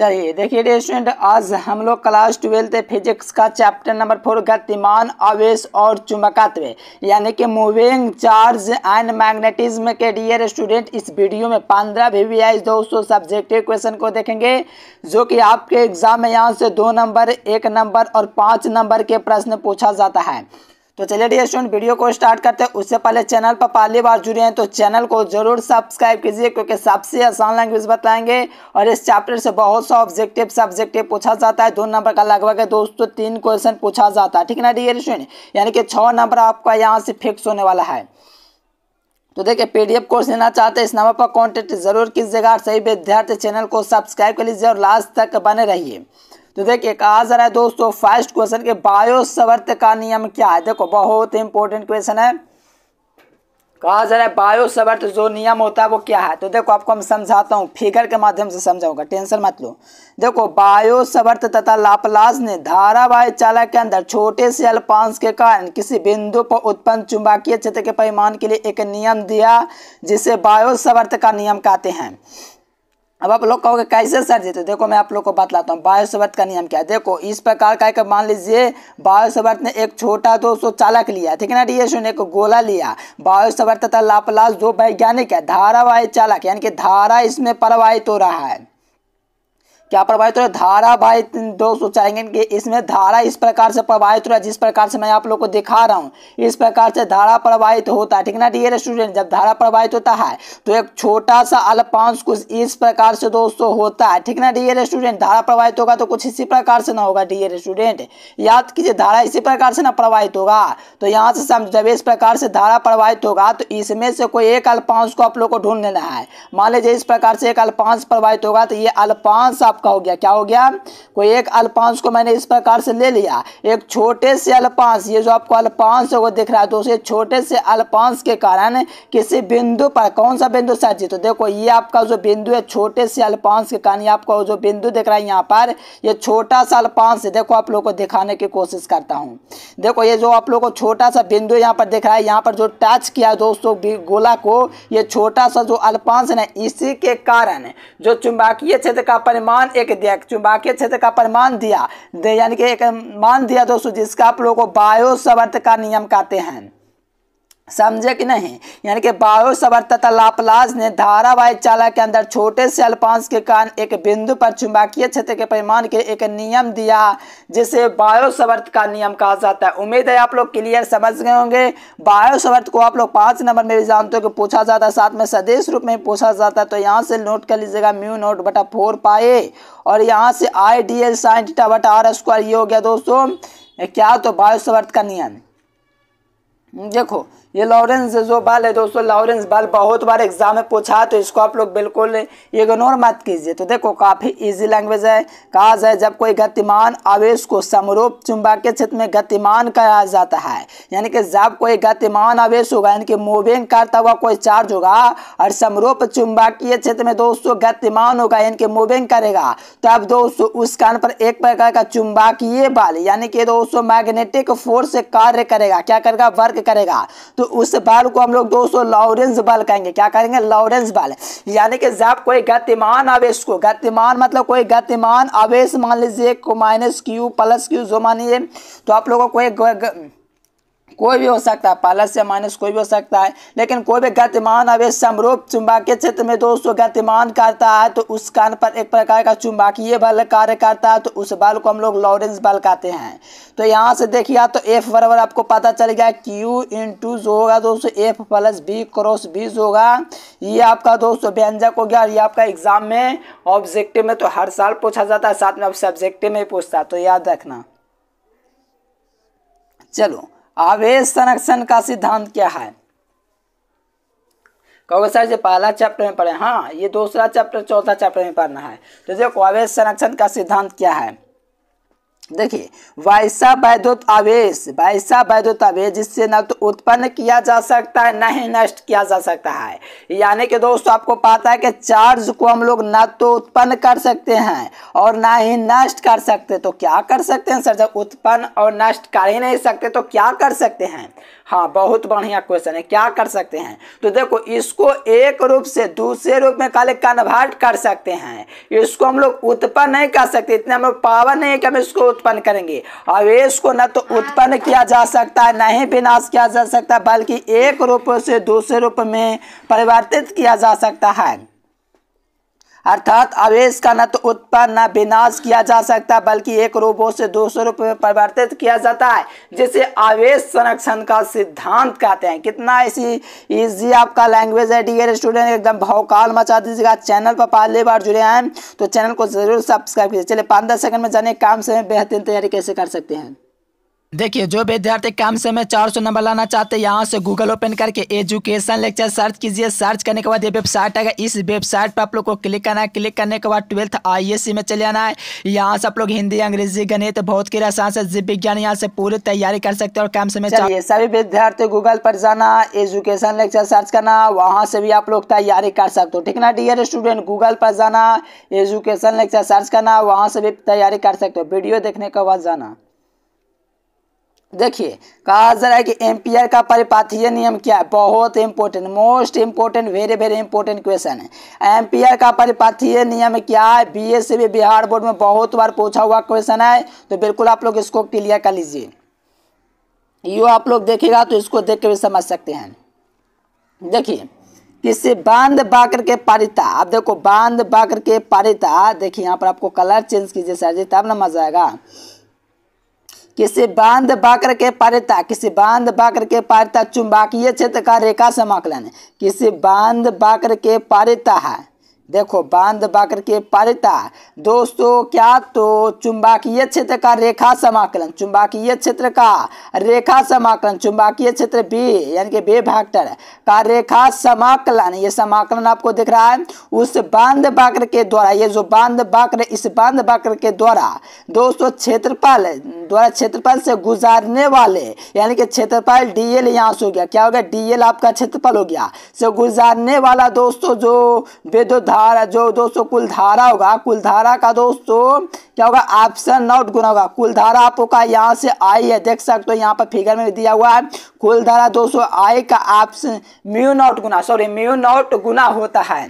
चलिए देखिए स्टूडेंट आज हम लोग क्लास ट्वेल्थ फिजिक्स का चैप्टर नंबर फोर गतिमान आवेश और चुमकत्व यानी कि मूविंग चार्ज एंड मैग्नेटिज्म के डियर स्टूडेंट इस वीडियो में पंद्रह वी वी आई दो सौ सब्जेक्टिव क्वेश्चन को देखेंगे जो कि आपके एग्जाम में यहाँ से दो नंबर एक नंबर और पाँच नंबर के प्रश्न पूछा जाता है तो चलिए स्टूडेंट वीडियो को स्टार्ट करते हैं उससे पहले चैनल पर पहली बार जुड़े हैं तो चैनल को जरूर सब्सक्राइब कीजिए क्योंकि सबसे आसान लैंग्वेज बताएंगे और इस चैप्टर से बहुत सा ऑब्जेक्टिव सब्जेक्टिव पूछा जाता है दो नंबर का लगभग दोस्तों तीन क्वेश्चन पूछा जाता है ठीक है ना डी स्टूडेंट यानी कि छः नंबर आपका यहाँ से फिक्स होने वाला है तो देखिए पीडीएफ कोर्स लेना चाहते हैं इस नंबर पर कॉन्टेक्ट जरूर कीजिएगा सही विद्यार्थी चैनल को सब्सक्राइब कर लीजिए और लास्ट तक बने रहिए तो देखिए कहा जा रहा है दोस्तों फर्स्ट क्वेश्चन के बायोसवर्त का नियम क्या है देखो बहुत इंपॉर्टेंट क्वेश्चन है कहा जा रहा है बायोसवर्त जो नियम होता है वो क्या है तो देखो आपको हम समझाता हूँ फिगर के माध्यम से समझाऊंगा टेंशन मत लो देखो बायोसवर्त तथा लापलास ने धारावाही चालक के अंदर छोटे से अल्पांश के कारण किसी बिंदु पर उत्पन्न चुंबकीय क्षेत्र के परिमाण के लिए एक नियम दिया जिसे बायोसवर्त का नियम कहते हैं अब आप लोग कहोगे कैसे सर जीते देखो मैं आप लोग को बतलाता हूँ बायोसवर्त का नियम क्या है देखो इस प्रकार का एक मान लीजिए बायोसवर्थ ने एक छोटा दोस्तों चालक लिया ठीक है ना डी ने एक गोला लिया बायोसवर्त तथा लापलास दो वैज्ञानिक है धारावाहिक चालक यानी कि धारा इसमें प्रवाहित हो रहा है क्या प्रभावित हो रहा है धारा भाई चाहेंगे कि इसमें धारा इस प्रकार से प्रभावित हो रहा है जिस प्रकार से मैं आप लोग को दिखा रहा हूँ इस प्रकार से धारा प्रभावित होता है ठीक ना डियर स्टूडेंट जब धारा प्रभावित होता है तो एक छोटा सा अल्पांश कुछ इस प्रकार से दोस्तों होता है ठीक ना डियर स्टूडेंट धारा प्रभावित होगा तो कुछ इसी प्रकार से ना होगा डियर स्टूडेंट याद कीजिए धारा इसी प्रकार से ना प्रभावित होगा तो यहाँ से समझ जब इस प्रकार से धारा प्रभावित होगा तो इसमें से कोई एक अल्पांश को आप लोग को ढूंढ लेना है मान लीजिए इस प्रकार से एक अल्पांश प्रभावित होगा तो ये अल्पांश आप आपका हो गया क्या हो गया कोई एक अल्पांश को मैंने इस प्रकार से ले लिया एक छोटे से अल्पांश ये जो आपको अल्पांश है वो दिख रहा है तो उसे छोटे से अल्पांश के कारण किसी बिंदु पर कौन सा बिंदु सर जी तो देखो ये आपका जो बिंदु है छोटे से अल्पांश के कारण आपका जो बिंदु दिख रहा है यहाँ पर यह छोटा सा अल्पांश देखो आप लोग को दिखाने की कोशिश करता हूँ देखो ये जो आप लोग को छोटा सा बिंदु यहाँ पर दिख रहा है यहाँ पर जो टच किया दोस्तों गोला को ये छोटा सा जो अल्पांश है इसी के कारण जो चुंबकीय क्षेत्र का परिमाण बाद एक देख चुंबकीय क्षेत्र का प्रमाण दिया दे यानी कि एक मान दिया दोस्तों जिसका आप लोगों को बायो सवर्त का नियम कहते हैं समझे कि नहीं यानी कि सबर तथा लापलाज ने धारावाहिक चालक के अंदर छोटे से अल्पांश के कारण एक बिंदु पर चुंबकीय क्षेत्र के परिमाण के एक नियम दिया जिसे बायोसवर्त का नियम कहा जाता है उम्मीद है आप लोग क्लियर समझ गए होंगे बायोसवर्त को आप लोग पांच नंबर में भी जानते हो कि पूछा जाता है साथ में सदेश रूप में पूछा जाता है तो यहाँ से नोट कर लीजिएगा म्यू नोट बटा फोर पाए और यहाँ से I d l sine theta बटा आर स्क्वायर ये हो गया दोस्तों क्या तो सबर्थ का नियम देखो ये लॉरेंस जो बाल है दोस्तों लॉरेंस बाल बहुत बार एग्जाम में पूछा तो इसको आप लोग बिल्कुल इग्नोर मत कीजिए तो देखो काफ़ी इजी लैंग्वेज है कहा जाए जब कोई गतिमान आवेश को समरूप चुंबकीय क्षेत्र में गतिमान कहा जाता है यानी कि जब कोई गतिमान आवेश होगा यानी कि मूविंग करता हुआ कोई चार्ज होगा और समरूप चुंबकीय क्षेत्र में दोस्तों गतिमान होगा यानी कि मूविंग करेगा तब दोस्तों उस कारण पर एक प्रकार का चुंबकीय बाल यानी कि दोस्तों मैग्नेटिक फोर्स कार्य करेगा क्या करेगा वर्क करेगा तो उस बाल को हम लोग दोस्तों लॉरेंस बाल कहेंगे क्या कहेंगे लॉरेंस बाल यानी कि जब कोई गतिमान आवेश को गतिमान मतलब कोई गतिमान आवेश मान लीजिए को माइनस क्यू प्लस क्यू जो मानिए तो आप लोगों को एक कोई भी हो सकता है प्लस या माइनस कोई भी हो सकता है लेकिन कोई भी गतिमान आवेश समरूप चुंबकीय क्षेत्र में दोस्तों गतिमान करता है तो उस कारण पर एक प्रकार का चुंबकीय बल कार्य करता है तो उस बल को हम लोग लॉरेंस बल कहते हैं तो यहाँ से देखिए तो एफ बराबर आपको पता चल गया क्यू इंटू जो होगा दोस्तों F plus B cross B जो होगा ये आपका दोस्तों व्यंजक हो गया और ये आपका एग्जाम में ऑब्जेक्टिव में तो हर साल पूछा जाता है साथ में सब्जेक्टिव में पूछता है तो याद रखना चलो आवेश संरक्षण का सिद्धांत क्या है कहोगे सर जो पहला चैप्टर में पढ़े हाँ ये दूसरा चैप्टर चौथा चैप्टर में पढ़ना है तो देखो आवेश संरक्षण का सिद्धांत क्या है देखिए वैसा वैद्युत आवेश वैसा वैद्युत आवेश जिससे न तो उत्पन्न किया जा सकता है न ही नष्ट किया जा सकता है यानी कि दोस्तों आपको पता है कि चार्ज को हम लोग न तो उत्पन्न कर सकते हैं और ना ही नष्ट कर सकते तो क्या कर सकते हैं सर जब उत्पन्न और नष्ट कर ही नहीं सकते तो क्या कर सकते हैं हाँ बहुत बढ़िया क्वेश्चन है क्या कर सकते हैं तो देखो इसको एक रूप से दूसरे रूप में कहा कन्वर्ट कर सकते हैं इसको हम लोग उत्पन्न नहीं कर सकते इतने हम लोग पावर नहीं है कि हम इसको उत्पन्न करेंगे अब इसको न तो उत्पन्न किया जा सकता है न ही विनाश किया जा सकता है बल्कि एक रूप से दूसरे रूप में परिवर्तित किया जा सकता है अर्थात आवेश का न तो उत्पन्न न विनाश किया जा सकता बल्कि एक रूपों से दूसरे रूप में परिवर्तित किया जाता है जिसे आवेश संरक्षण का सिद्धांत कहते हैं कितना ऐसी इजी आपका लैंग्वेज है डियर स्टूडेंट एकदम भौकाल मचा दीजिएगा चैनल पर पहली बार जुड़े हैं तो चैनल को जरूर सब्सक्राइब कीजिए चलिए पाँच दस सेकंड में जाने काम से बेहतरीन तैयारी कैसे कर सकते हैं देखिए जो विद्यार्थी कम से में 400 नंबर लाना चाहते हैं यहाँ से गूगल ओपन करके एजुकेशन लेक्चर सर्च कीजिए सर्च करने के बाद ये वेबसाइट आएगा इस वेबसाइट पर आप लोग को क्लिक करना है क्लिक करने के बाद ट्वेल्थ आईएससी में चले आना है यहाँ से आप लोग हिंदी अंग्रेजी गणित भौतिकी आसान से जीव विज्ञान यहाँ से पूरी तैयारी कर सकते हैं और कम से में सभी विद्यार्थी गूगल पर जाना एजुकेशन लेक्चर सर्च करना वहाँ से भी आप लोग तैयारी कर सकते हो ठीक ना डियर स्टूडेंट गूगल पर जाना एजुकेशन लेक्चर सर्च करना वहाँ से भी तैयारी कर सकते हो वीडियो देखने के बाद जाना देखिए कहा जा रहा है कि एम्पियर का परिपाथीय नियम क्या है बहुत important most important very very important question है एम्पियर का परिपाथीय नियम क्या है बीएससीबी e बिहार बोर्ड में बहुत बार पूछा हुआ क्वेश्चन है तो बिल्कुल आप लोग इसको क्लियर कर लीजिए यो आप लोग देखेगा तो इसको देख के भी समझ सकते हैं देखिए किसी बांध बाकर के पारिता आप देखो बांध बाकर के पारिता देखिए यहाँ पर आपको कलर चेंज कीजिए सर जी तब ना मजा आएगा किसी बांध बाकर के पारिता किसी बांध बाकर के पारिता चुंबकीय क्षेत्र का रेखा समाकलन किसी बांध बाकर के पारिता है देखो बांध बाकर के पारिता दोस्तों क्या तो चुंबकीय क्षेत्र का रेखा समाकलन चुंबकीय क्षेत्र का रेखा समाकलन चुंबकीय क्षेत्र बी यानी कि बे भाक्टर का रेखा समाकलन ये समाकलन आपको दिख रहा है उस बांध बाकर के द्वारा ये जो बांध बाकर इस बांध बाकर के द्वारा दोस्तों क्षेत्रफल द्वारा क्षेत्रफल से गुजारने वाले यानी कि क्षेत्रफल डीएल यहाँ से हो गया क्या हो गया डीएल आपका क्षेत्रफल हो गया से गुजारने वाला दोस्तों जो विद्युत धारा जो दोस्तों कुल धारा होगा कुल धारा का दोस्तों क्या होगा ऑप्शन नॉट गुना होगा कुल धारा आपको का यहाँ से आई है देख सकते हो यहाँ पर फिगर में दिया हुआ है कुल धारा दोस्तों आई का ऑप्शन म्यू नॉट गुना सॉरी म्यू नॉट गुना होता है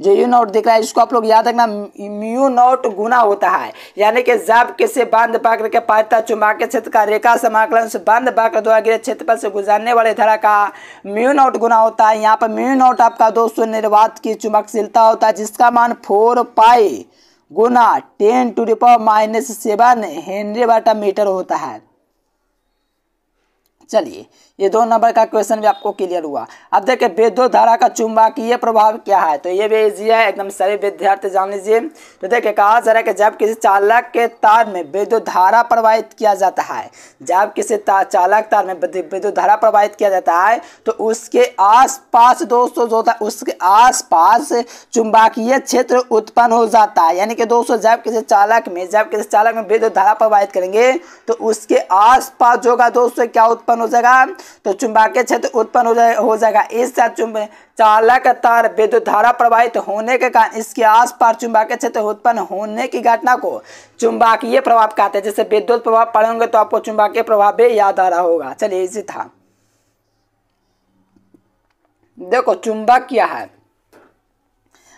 जो यू नोट दिख रहा है इसको आप लोग याद रखना म्यू नोट गुना होता है यानी कि जब किसी बांध वक्र के पात्रता चुंबकीय क्षेत्र का रेखा समाकलन से बांध वक्र द्वारा गिर क्षेत्र पर से गुजरने वाले धारा का म्यू नोट गुना होता है यहाँ पर म्यू नोट आपका दोस्तों निर्वात की चुमकशीलता होता है जिसका मान फोर पाई गुना टेन टू रिपो माइनस सेवन हेनरी वाटा मीटर होता है चलिए ये दो नंबर का क्वेश्चन भी आपको क्लियर हुआ अब देखिए वेदो धारा का चुंबकीय प्रभाव क्या है तो ये भी इजी है एकदम सभी विद्यार्थी जान लीजिए तो देखिए कहा जा रहा है कि जब किसी चालक के तार में विद्युत धारा प्रवाहित किया जाता है जब किसी तार चालक तार में विद्युत धारा प्रवाहित किया जाता है तो उसके पास दोस्तों जो होता है उसके पास चुंबकीय क्षेत्र उत्पन्न हो जाता है यानी कि दोस्तों जब किसी चालक में जब किसी चालक में विद्युत धारा प्रवाहित करेंगे तो उसके आस जो होगा दोस्तों क्या उत्पन्न हो जाएगा तो चुंबकीय क्षेत्र उत्पन्न हो जाए हो जाएगा इस चुंब चालक तार विद्युत धारा प्रवाहित होने के कारण इसके आसपास चुंबकीय क्षेत्र उत्पन्न होने की घटना को चुंबकीय प्रभाव कहते हैं जैसे विद्युत प्रभाव पड़ेंगे तो आपको चुंबकीय प्रभाव भी याद आ रहा होगा चलिए इसी था देखो चुंबक क्या है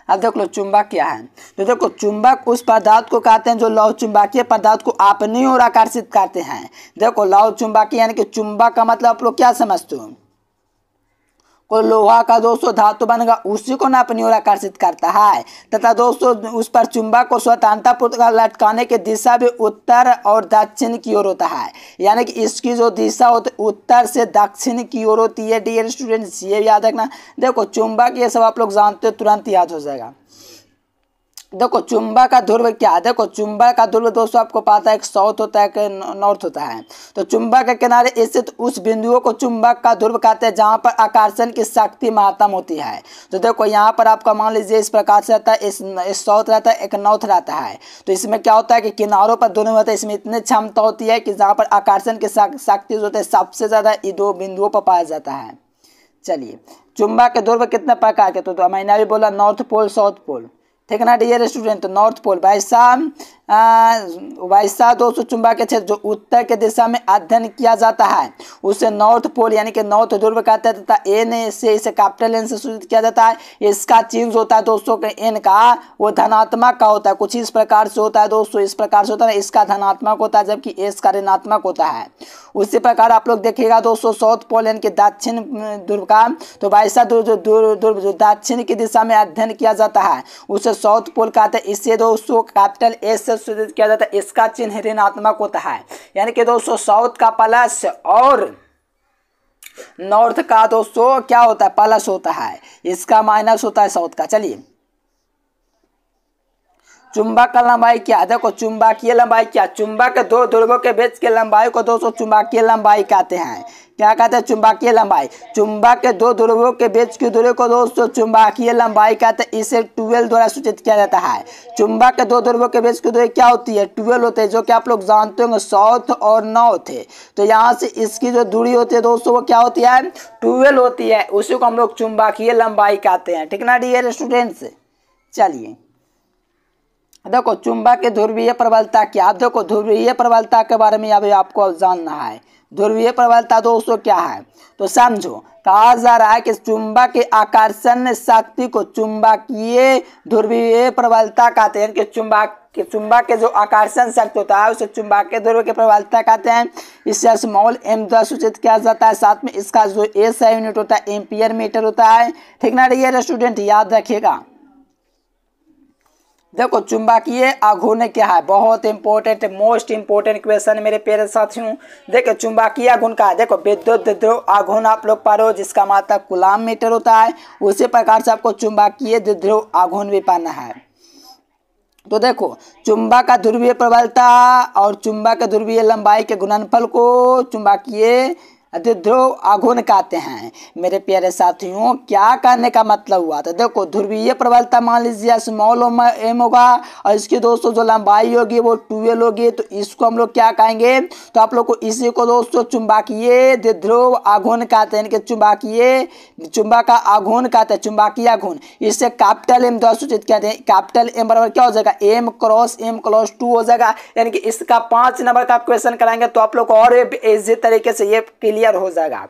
अब देख लो चुंबक क्या है तो देखो चुंबक उस पदार्थ को कहते हैं जो लौह चुंबकीय पदार्थ को अपनी ओर आकर्षित करते हैं देखो लौह चुंबकीय यानी कि चुंबक का मतलब आप लोग क्या समझते हो को लोहा का दोस्तों धातु बनेगा उसी को नापनी और आकर्षित करता है तथा दोस्तों उस पर चुंबक को स्वतंत्रता लटकाने की दिशा भी उत्तर और दक्षिण की ओर होता है यानी कि इसकी जो दिशा होती है उत्तर से दक्षिण की ओर होती है डियर स्टूडेंट्स ये याद रखना देखो चुंबक ये सब आप लोग जानते हो तुरंत याद हो जाएगा देखो चुंबा का ध्रुव क्या देखो चुंबा का ध्रुव दोस्तों आपको पता है साउथ होता है कि नॉर्थ होता है तो चुंबा के किनारे स्थित उस बिंदुओं को चुंबक का ध्रुव कहते हैं जहां पर आकर्षण की शक्ति महत्तम होती है तो देखो यहाँ पर आपका मान लीजिए इस प्रकार से रहता है इस साउथ रहता है एक नॉर्थ रहता है तो इसमें क्या होता है कि किनारों पर दोनों होता है इसमें इतनी क्षमता होती है कि जहाँ पर आकर्षण की शक्ति जो होता है सबसे ज़्यादा ये दो बिंदुओं पर पाया जाता है चलिए चुंबा के ध्रुव कितने प्रकार के तो, तो मैंने अभी बोला नॉर्थ पोल साउथ पोल ठीक है ना डियर स्टूडेंट नॉर्थ पोल वैसा वैसा दोस्तों के क्षेत्र जो उत्तर के दिशा में अध्ययन किया जाता है उसे नॉर्थ पोल यानी कि नॉर्थ ध्रुव कहते हैं तथा एन से इसे कैपिटल एन से सूचित किया जाता है इसका चिन्ह जो होता है दोस्तों के एन का वो धनात्मक का होता है कुछ इस प्रकार से होता है दोस्तों इस प्रकार से होता है इसका धनात्मक होता है जबकि एस का ऋणात्मक होता है उसी प्रकार आप लोग देखिएगा दोस्तों साउथ पोल यानी कि दक्षिण ध्रुव का तो वैसा ध्रुव जो ध्रुव जो दक्षिण की दिशा में अध्ययन किया जाता है उसे साउथ पोल कहा था इसे दोस्तों कैपिटल एस से सूचित किया जाता है इसका चिन्ह ऋणात्मक होता है यानी कि दोस्तों साउथ का प्लस और नॉर्थ का दोस्तों क्या होता है प्लस होता है इसका माइनस होता है साउथ का चलिए चुंबक का लंबाई क्या देखो चुंबकीय लंबाई क्या चुंबक के दो ध्रुवों के बीच के लंबाई को दोस्तों चुंबकीय लंबाई कहते हैं क्या कहते हैं चुंबकीय लंबाई चुंबक के दो ध्रुवों के बीच की दूरी को दोस्तों चुंबकीय लंबाई कहते हैं इसे ट्वेल्व द्वारा सूचित किया जाता है चुंबक के दो ध्रुवों के बीच की दूरी क्या होती है ट्वेल्व होते हैं जो कि आप लोग जानते होंगे साउथ और नॉर्थ है तो यहाँ से इसकी जो दूरी होती है दोस्तों वो क्या होती है ट्वेल्व होती है उसी को हम लोग चुंबकीय लंबाई कहते हैं ठीक ना डियर स्टूडेंट्स चलिए देखो चुंबक के ध्रुवीय प्रबलता क्या देखो ध्रुवीय प्रबलता के बारे में अभी आपको जानना है ध्रुवीय प्रबलता दोस्तों क्या है तो समझो कहा जा रहा है कि चुंबक के आकर्षण शक्ति को चुंबकीय ध्रुवीय प्रबलता कहते हैं कि चुंबक के चुंबक के जो आकर्षण शक्ति होता है उसे चुंबक के ध्रुव की प्रबलता कहते हैं इससे स्मॉल एम द्वारा सूचित किया जाता है साथ में इसका जो एस यूनिट होता है एम्पियर मीटर होता है ठीक ना रही स्टूडेंट याद रखिएगा देखो चुंबकीय आघूर्ण क्या है बहुत इंपॉर्टेंट मोस्ट इंपॉर्टेंट क्वेश्चन मेरे पेरे साथियों देखो चुंबकीय आघूर्ण का है देखो विद्युत ध्रुव आघूर्ण आप लोग पढ़ो जिसका मात्रा गुलाम मीटर होता है उसी प्रकार से आपको चुंबकीय ध्रुव आघूर्ण भी पाना है तो देखो चुंबा का ध्रुवीय प्रबलता और चुंबा के ध्रुवीय लंबाई के गुणनफल को चुंबकीय ध्रुव आघुन कहते हैं मेरे प्यारे साथियों क्या कहने का मतलब हुआ तो देखो ध्रुवीय प्रबलता मान लीजिए स्मॉल एम होगा और इसकी दोस्तों जो लंबाई होगी वो ट्वेल्व होगी तो इसको हम लोग क्या कहेंगे तो आप लोग को इसी को दोस्तों चुंबकीय ध्रुव आघुन कहते हैं कि चुंबकीय चुंबक का आघुन कहते हैं चुंबकीय आघुन इससे कैपिटल एम दोस्तों सूचित कहते हैं कैपिटल एम बराबर क्या हो जाएगा M cross M cross two हो जाएगा यानी कि इसका पांच नंबर का क्वेश्चन कराएंगे तो आप लोग और इसी तरीके से ये क्लियर क्लियर हो जाएगा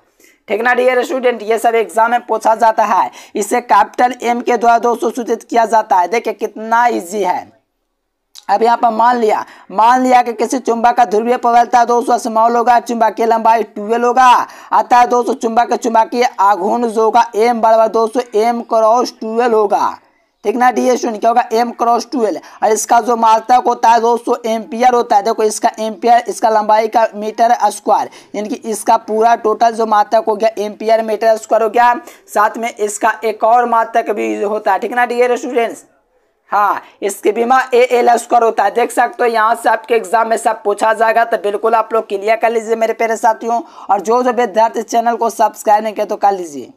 ठीक ना डियर स्टूडेंट ये सब एग्जाम में पूछा जाता है इसे कैपिटल एम के द्वारा दोस्तों सूचित किया जाता है देखिए कितना इजी है अब यहाँ पर मान लिया मान लिया कि किसी चुंबक का ध्रुवीय प्रबलता दो सौ स्मॉल होगा चुंबक की लंबाई ट्वेल्व होगा अतः दो सौ चुंबक के चुंबकीय आघूर्ण जो होगा एम बराबर दो सौ एम क्रॉस ट्वेल्व होगा ठीक ना डी शून्य क्या होगा एम क्रॉस एल और इसका जो मात्रक होता है दोस्तों एम्पियर होता है देखो इसका एम्पियर इसका लंबाई का मीटर स्क्वायर यानी कि इसका पूरा टोटल जो मात्रक हो गया एम्पियर मीटर स्क्वायर हो गया साथ में इसका एक और मात्रक भी होता है ठीक ना डी स्टूडेंट्स हाँ इसके बीमा ए एल स्क्वायर होता है देख सकते हो यहाँ से आपके एग्जाम में सब पूछा जाएगा तो बिल्कुल आप लोग क्लियर कर लीजिए मेरे प्यारे साथियों और जो जो विद्यार्थी चैनल को सब्सक्राइब नहीं किया तो कर लीजिए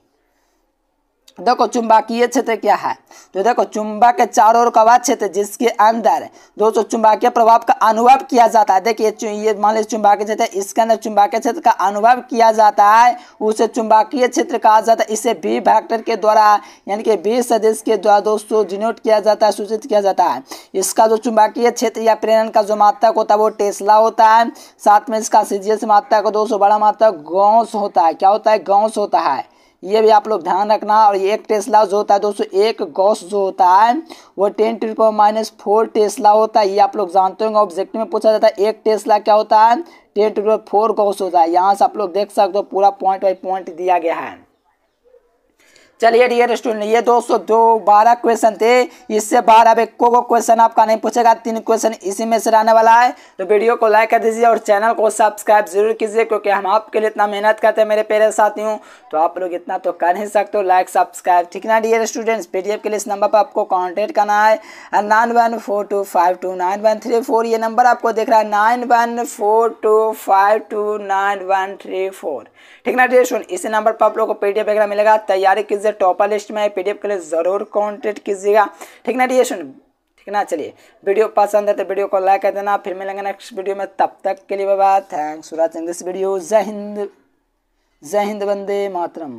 देखो चुंबकीय क्षेत्र क्या है तो देखो चुंबक के चारों ओर का क्षेत्र जिसके अंदर दोस्तों चुंबकीय प्रभाव का अनुभव किया जाता है देखिए ये मान लीजिए चुंबकीय क्षेत्र इसके अंदर चुंबकीय क्षेत्र का अनुभव किया जाता है उसे चुंबकीय क्षेत्र कहा जाता है इसे बी फैक्टर के द्वारा यानी कि बी सदस्य के द्वारा दोस्तों डिनोट किया जाता है सूचित किया जाता है इसका जो चुंबकीय क्षेत्र या प्रेरण का जो मात्रक होता है वो टेस्ला होता है साथ में इसका सीजीएस मात्रक दोस्तों बड़ा मात्रक गौस होता है क्या होता है गौस होता है ये भी आप लोग ध्यान रखना और एक टेस्ला जो होता है दोस्तों एक गॉस जो होता है वो ten to power minus four tesla होता है ये आप लोग जानते होंगे ऑब्जेक्ट में पूछा जाता है एक टेस्ला क्या होता है ten to power four gauss होता है यहाँ से आप लोग देख सकते हो पूरा पॉइंट बाई पॉइंट दिया गया है चलिए डियर स्टूडेंट ये दोस्तों दो बारह क्वेश्चन थे इससे बाहर अब एक को क्वेश्चन आपका नहीं पूछेगा तीन क्वेश्चन इसी में से रहने वाला है तो वीडियो को लाइक कर दीजिए और चैनल को सब्सक्राइब जरूर कीजिए क्योंकि हम आपके लिए इतना मेहनत करते हैं मेरे पेरेंट्स साथियों तो आप लोग इतना तो कर ही सकते हो लाइक सब्सक्राइब ठीक ना डियर स्टूडेंट्स पी के लिए इस नंबर पर आपको कॉन्टेक्ट करना है nine one four two five two nine one three four ये नंबर आपको देख रहा है nine one four two five two nine one three four ठीक ना डियर स्टूडेंट इसी नंबर पर आप लोग को पी वगैरह मिलेगा तैयारी कीजिए से टॉपर लिस्ट में है पी के लिए ज़रूर कॉन्टेक्ट कीजिएगा ठीक ना डी ठीक ना चलिए वीडियो पसंद है तो वीडियो को लाइक कर देना फिर मिलेंगे नेक्स्ट वीडियो में तब तक के लिए बाबा thanks for watching this video जय हिंद जय हिंद वंदे मातरम